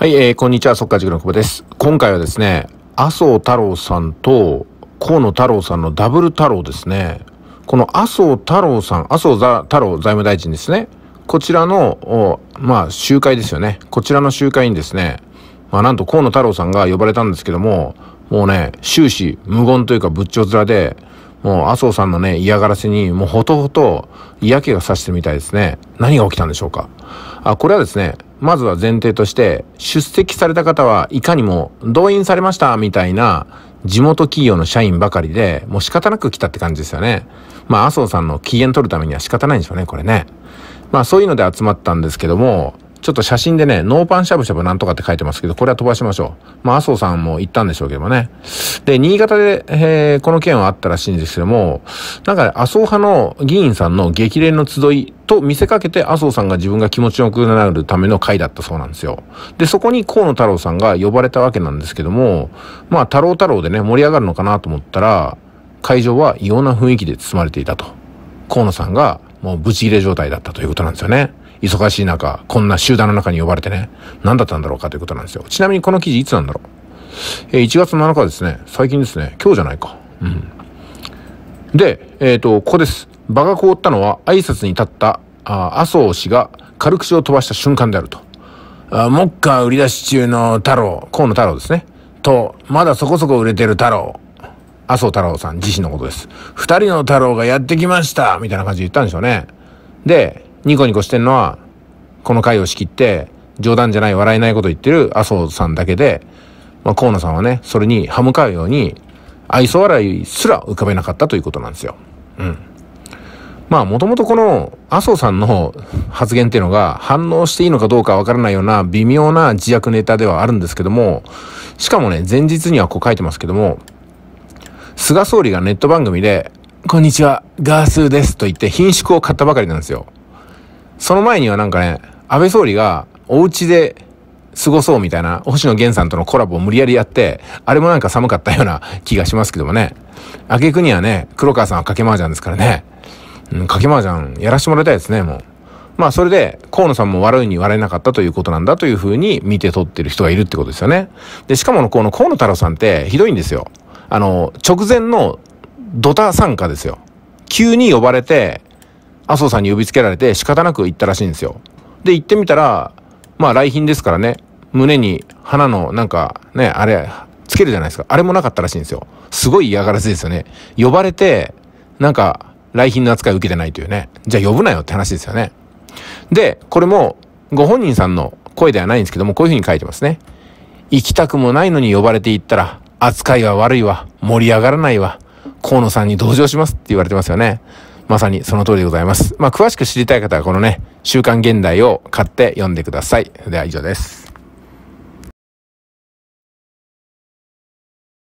はい、えー、こんにちは、そっか塾の久保です。今回はですね、麻生太郎さんと河野太郎さんのダブル太郎ですね。この麻生太郎さん、麻生太郎財務大臣ですね。こちらの、まあ、集会ですよね。こちらの集会にですね、まあ、なんと河野太郎さんが呼ばれたんですけども、もうね、終始無言というか仏頂面で、もう麻生さんのね、嫌がらせに、もうほとほと嫌気がさしてみたいですね。何が起きたんでしょうか。あ、これはですね、まずは前提として、出席された方はいかにも動員されましたみたいな地元企業の社員ばかりで、もう仕方なく来たって感じですよね。まあ、麻生さんの機嫌取るためには仕方ないんでしょうね、これね。まあそういうので集まったんですけども、ちょっと写真でね、ノーパンしゃぶしゃぶなんとかって書いてますけど、これは飛ばしましょう。まあ、麻生さんも行ったんでしょうけどもね。で、新潟で、えー、この件はあったらしいんですけども、なんか麻生派の議員さんの激励の集いと見せかけて麻生さんが自分が気持ちよくなるための会だったそうなんですよ。で、そこに河野太郎さんが呼ばれたわけなんですけども、まあ、太郎太郎でね、盛り上がるのかなと思ったら、会場は異様な雰囲気で包まれていたと。河野さんがもうブチ切れ状態だったということなんですよね。忙しい中、こんな集団の中に呼ばれてね、何だったんだろうかということなんですよ。ちなみにこの記事いつなんだろうえー、1月7日ですね、最近ですね、今日じゃないか。うん。で、えっ、ー、と、ここです。場が凍ったのは挨拶に立ったあ麻生氏が軽口を飛ばした瞬間であると。あ目下売り出し中の太郎、河野太郎ですね。と、まだそこそこ売れてる太郎。麻生太郎さん自身のことです。二人の太郎がやってきましたみたいな感じで言ったんでしょうね。で、ニコニコしてんのは、この回を仕切って、冗談じゃない笑えないこと言ってる麻生さんだけで、まあ、河野さんはね、それに歯向かうように、愛想笑いすら浮かべなかったということなんですよ。うん。まあ、もともとこの麻生さんの発言っていうのが反応していいのかどうかわからないような微妙な自虐ネタではあるんですけども、しかもね、前日にはこう書いてますけども、菅総理がネット番組で、こんにちは、ガースーですと言って、品縮を買ったばかりなんですよ。その前にはなんかね、安倍総理がお家で過ごそうみたいな、星野源さんとのコラボを無理やりやって、あれもなんか寒かったような気がしますけどもね。明けくにはね、黒川さんはかけ麻雀ですからね。うん、かけ麻雀やらしてもらいたいですね、もう。まあそれで、河野さんも悪いに笑えなかったということなんだというふうに見て取ってる人がいるってことですよね。で、しかもこの河野太郎さんってひどいんですよ。あの、直前のドタ参加ですよ。急に呼ばれて、麻生さんに呼びつけられて仕方なく行ったらしいんですよ。で、行ってみたら、まあ来賓ですからね、胸に花のなんかね、あれ、つけるじゃないですか。あれもなかったらしいんですよ。すごい嫌がらせですよね。呼ばれて、なんか来賓の扱い受けてないというね。じゃあ呼ぶなよって話ですよね。で、これもご本人さんの声ではないんですけども、こういうふうに書いてますね。行きたくもないのに呼ばれて行ったら、扱いは悪いわ、盛り上がらないわ、河野さんに同情しますって言われてますよね。まさにその通りでございます。まあ、詳しく知りたい方はこのね、週刊現代を買って読んでください。では以上です。